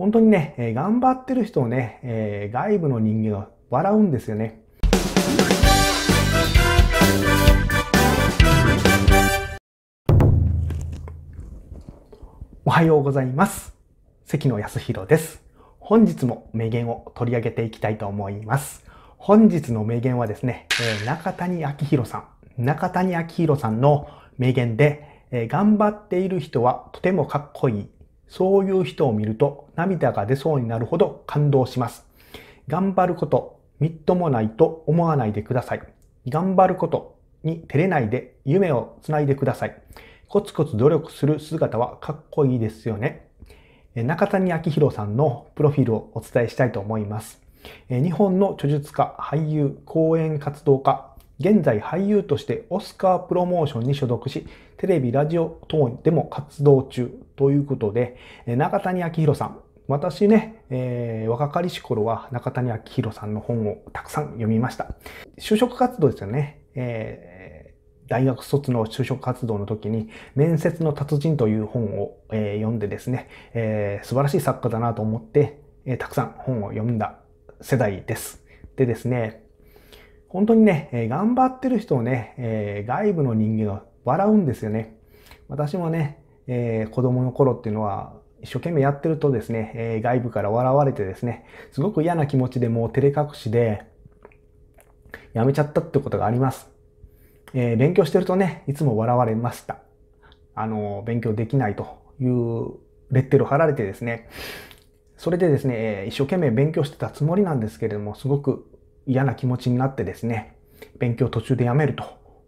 本当にね、え頑張ってる人をね、えー、外部の人間が笑うんですよね。おはようございます。関野康弘です。本日も名言を取り上げていきたいと思います。本日の名言はですね、え中谷明宏さん、中谷明宏さんの名言で、え頑張っている人はとてもかっこいい。そういう人を見ると涙が出そうになるほど感動します。頑張ること、みっともないと思わないでください。頑張ることに照れないで夢をつないでください。コツコツ努力する姿はかっこいいですよね。中谷明宏さんのプロフィールをお伝えしたいと思います。日本の著述家、俳優、講演活動家、現在俳優としてオスカープロモーションに所属し、テレビ、ラジオ等でも活動中ということで、中谷明宏さん。私ね、えー、若かりし頃は中谷明宏さんの本をたくさん読みました。就職活動ですよね。えー、大学卒の就職活動の時に、面接の達人という本を、えー、読んでですね、えー、素晴らしい作家だなと思って、えたくさん本を読んだ世代です。でですね、本当にね、頑張ってる人をね、え外部の人間が笑うんですよね。私もね、えー、子供の頃っていうのは、一生懸命やってるとですね、え外部から笑われてですね、すごく嫌な気持ちでもう照れ隠しで、やめちゃったってことがあります。えー、勉強してるとね、いつも笑われました。あの、勉強できないというレッテルを貼られてですね、それでですね、一生懸命勉強してたつもりなんですけれども、すごく嫌な気持ちになってですね、勉強途中でやめると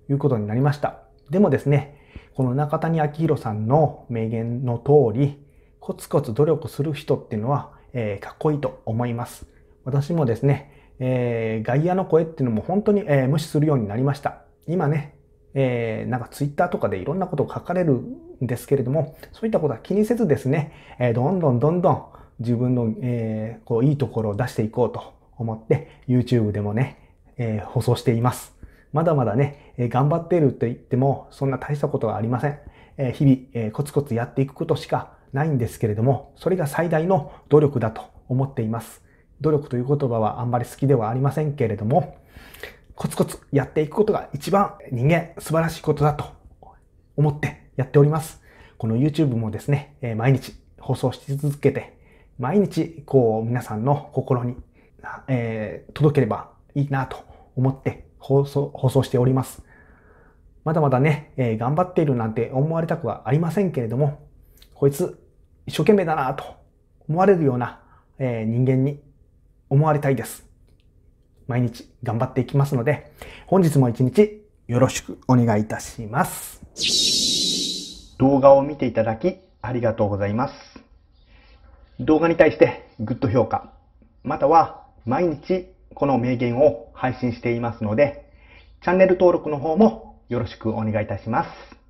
いうことになりました。でもですね、この中谷明宏さんの名言の通り、コツコツ努力する人っていうのは、えー、かっこいいと思います。私もですね、えー、外野の声っていうのも本当に、えー、無視するようになりました。今ね、えー、なんかツイッターとかでいろんなことを書かれるんですけれども、そういったことは気にせずですね、えー、どんどんどんどん自分の、えー、こういいところを出していこうと思って YouTube でもね、えー、放送しています。まだまだね、えー、頑張っていると言ってもそんな大したことはありません。えー、日々、えコツコツやっていくことしかないんですけれども、それが最大の努力だと思っています。努力という言葉はあんまり好きではありませんけれども、コツコツやっていくことが一番人間素晴らしいことだと思ってやっております。この YouTube もですね、毎日放送し続けて、毎日こう皆さんの心にえー、届ければいいなと思って放送、放送しております。まだまだね、えー、頑張っているなんて思われたくはありませんけれども、こいつ一生懸命だなと思われるような、えー、人間に思われたいです。毎日頑張っていきますので、本日も一日よろしくお願いいたします。動画を見ていただきありがとうございます。動画に対してグッド評価、または毎日この名言を配信していますので、チャンネル登録の方もよろしくお願いいたします。